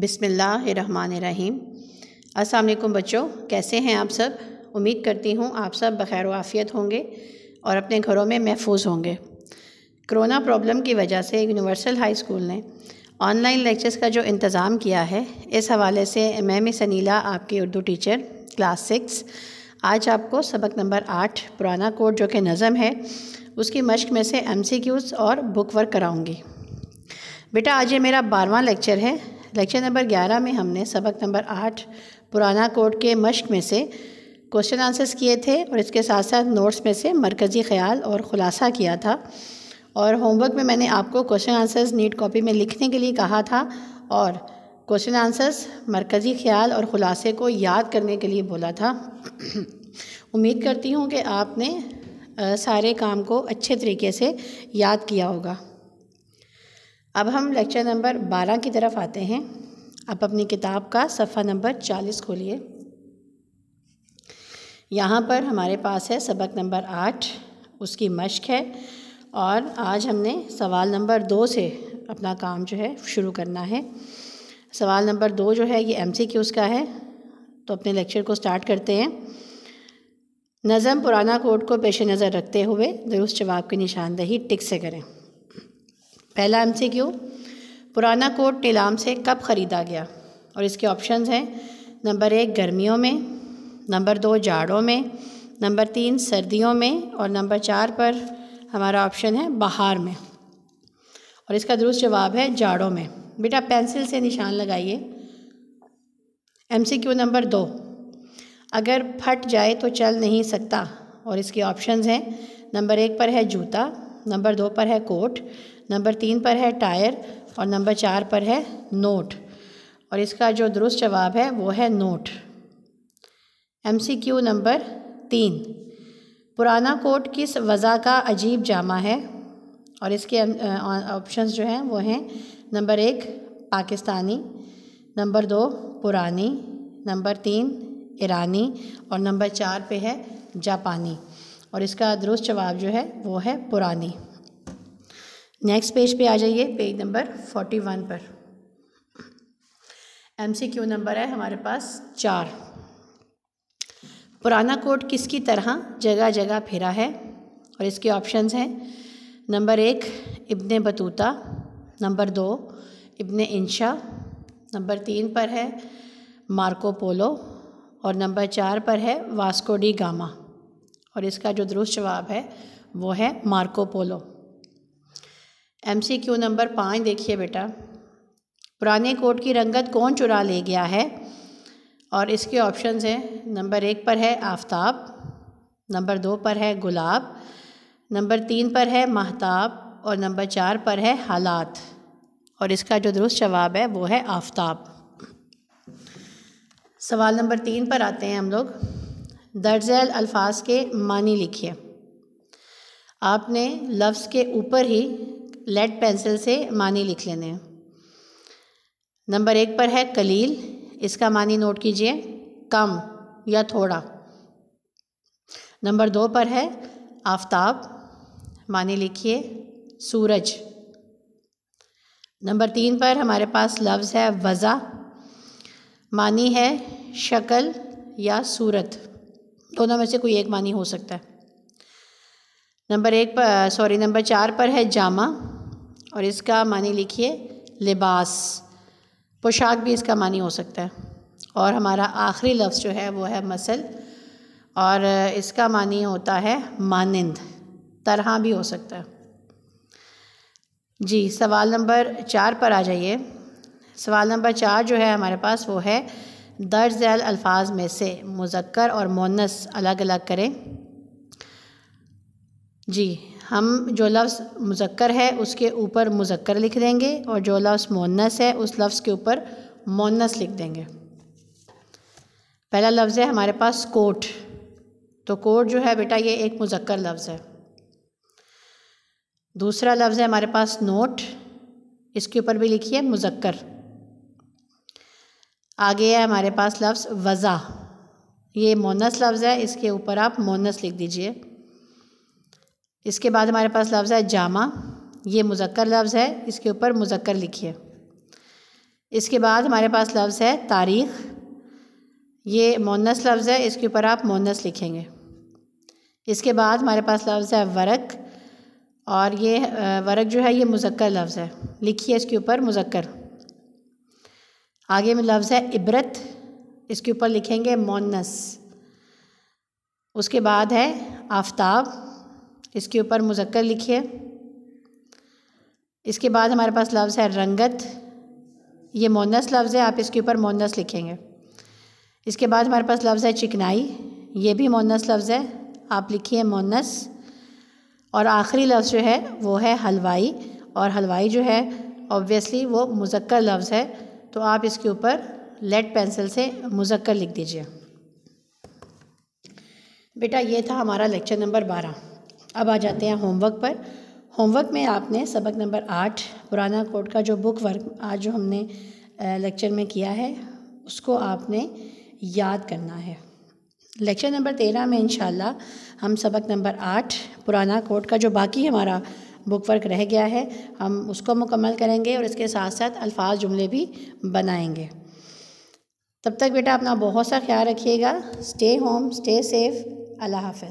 बिसमीम् असलकुम बच्चों कैसे हैं आप सब उम्मीद करती हूँ आप सब बखैर आफियत होंगे और अपने घरों में महफूज होंगे कोरोना प्रॉब्लम की वजह से यूनिवर्सल हाई स्कूल ने ऑनलाइन लेक्चर्स का जो इंतज़ाम किया है इस हवाले से मैं सनीला आपकी उर्दू टीचर क्लास सिक्स आज आपको सबक नंबर आठ पुराना कोड जो कि नज़म है उसकी मश्क में से एम और बुक वर्क कराऊँगी बेटा आज ये मेरा बारवा लेक्चर है लेक्चर नंबर 11 में हमने सबक नंबर 8 पुराना कोड के मश्क में से क्वेश्चन आंसर्स किए थे और इसके साथ साथ नोट्स में से मरकज़ी ख्याल और ख़ुलासा किया था और होमवर्क में मैंने आपको क्वेश्चन आंसर्स नीट कॉपी में लिखने के लिए कहा था और क्वेश्चन आंसर्स मरकज़ी ख्याल और ख़ुलासे को याद करने के लिए बोला था उम्मीद करती हूँ कि आपने सारे काम को अच्छे तरीके से याद किया होगा अब हम लेक्चर नंबर बारह की तरफ आते हैं आप अपनी किताब का सफ़ा नंबर चालीस खोलिए यहाँ पर हमारे पास है सबक नंबर आठ उसकी मश्क है और आज हमने सवाल नंबर दो से अपना काम जो है शुरू करना है सवाल नंबर दो जो है ये एम सी क्यूज़ का है तो अपने लेक्चर को स्टार्ट करते हैं नज़म पुराना कोड को पेश नज़र रखते हुए दुरुस्त जवाब की निशानदही टिक से करें पहला एम सी क्यू पुराना कोट नीलाम से कब ख़रीदा गया और इसके ऑप्शन हैं नंबर एक गर्मियों में नंबर दो जाड़ों में नंबर तीन सर्दियों में और नंबर चार पर हमारा ऑप्शन है बहार में और इसका दुरुस्त जवाब है जाड़ों में बेटा पेंसिल से निशान लगाइए क्यू नंबर दो अगर फट जाए तो चल नहीं सकता और इसके ऑप्शंस हैं नंबर एक पर है जूता नंबर दो पर है कोट नंबर तीन पर है टायर और नंबर चार पर है नोट और इसका जो दुरुस्त जवाब है वो है नोट एमसीक्यू नंबर तीन पुराना कोट किस वज़ा का अजीब जामा है और इसके ऑप्शंस जो हैं वो हैं नंबर एक पाकिस्तानी नंबर दो पुरानी नंबर तीन ईरानी और नंबर चार पे है जापानी और इसका दुरुस्त जवाब जो है वो है पुरानी नेक्स्ट पेज पे आ जाइए पेज नंबर फोर्टी वन पर एमसीक्यू नंबर है हमारे पास चार पुराना कोड किसकी तरह जगह जगह फिरा है और इसके ऑप्शंस हैं नंबर एक इब्न बतूता नंबर दो इब्न इंशा नंबर तीन पर है मार्को पोलो और नंबर चार पर है वास्को डी गामा और इसका जो दुरुस्त जवाब है वो है मार्को पोलो एमसीक्यू नंबर पाँच देखिए बेटा पुराने कोट की रंगत कौन चुरा ले गया है और इसके ऑप्शंस हैं नंबर एक पर है आफ्ताब नंबर दो पर है गुलाब नंबर तीन पर है महताब और नंबर चार पर है हालात और इसका जो दुरुस्त जवाब है वो है आफ्ताब सवाल नंबर तीन पर आते हैं हम लोग दर्जल अल्फाज के मानी लिखिए आपने लफ्ज़ के ऊपर ही लेड पेंसिल से मानी लिख लेने हैं नंबर एक पर है कलील इसका मानी नोट कीजिए कम या थोड़ा नंबर दो पर है आफताब मानी लिखिए सूरज नंबर तीन पर हमारे पास लफ्ज़ है वज़ा मानी है शक्ल या सूरत दोनों में से कोई एक मानी हो सकता है नंबर एक पर सॉरी नंबर चार पर है जामा और इसका मानी लिखिए लिबास पोशाक भी इसका मानी हो सकता है और हमारा आखिरी लफ्ज़ जो है वो है मसल और इसका मानी होता है मानंद तरह भी हो सकता है जी सवाल नंबर चार पर आ जाइए सवाल नंबर चार जो है हमारे पास वो है दर्ज झैल अल्फाज में से मुजक्र और मोनस अलग अलग करें जी हम जो लफ्ज़ मुजक्र है उसके ऊपर मुजक्र लिख देंगे और जो लफ्ज़ मोनस है उस लफ्ज़ के ऊपर मोनस लिख देंगे पहला लफ्ज़ है हमारे पास कोट तो कोट जो है बेटा ये एक मुजक्र लफ्ज़ है दूसरा लफ्ज़ है हमारे पास नोट इसके ऊपर भी लिखिए मुजक्र आगे है हमारे पास लफ्ज़ वज़ा ये मोनस लफ्ज़ है इसके ऊपर आप मोनस लिख दीजिए इसके बाद हमारे पास लफ्ज़ है जामा ये मुजक्र लफ्ज़ है इसके ऊपर मुजक्र लिखिए इसके बाद हमारे पास लफ्ज़ है तारीख़ ये मोनस लफ्ज़ है इसके ऊपर आप मोनस लिखेंगे इसके बाद हमारे पास लफ्ज़ है वरक और ये वरक जो है ये मुजक्र लफ्ज़ है लिखिए इसके ऊपर मुजक्र आगे में लफ्ज़ है इब्रत इसके ऊपर लिखेंगे मोनस उसके बाद है आफ्ताब इसके ऊपर मुजक्कर लिखिए इसके बाद हमारे पास लफ्ज़ है रंगत ये मोनस लफ्ज़ है आप इसके ऊपर मोनस लिखेंगे इसके बाद हमारे पास लफ्ज़ है चिकनाई ये भी मोनस लफ्ज़ है आप लिखिए मोनस और आखिरी लफ्ज़ जो है वो है हलवाई और हलवाई जो है ऑब्वियसली वो मुजक्कर लफ्ज़ है तो आप इसके ऊपर लेड पेंसिल से मुजक्कर लिख दीजिए बेटा ये था हमारा लेक्चर नंबर बारह अब आ जाते हैं होमवर्क पर होमवर्क में आपने सबक नंबर आठ पुराना कोड का जो बुक वर्क आज जो हमने लेक्चर में किया है उसको आपने याद करना है लेक्चर नंबर तेरह में इन हम सबक नंबर आठ पुराना कोड का जो बाकी हमारा बुक वर्क रह गया है हम उसको मुकम्मल करेंगे और इसके साथ साथ अल्फाज जुमले भी बनाएंगे तब तक बेटा अपना बहुत सा ख्याल रखिएगा स्टे होम स्टे सेफ़ अल्लाह हाफ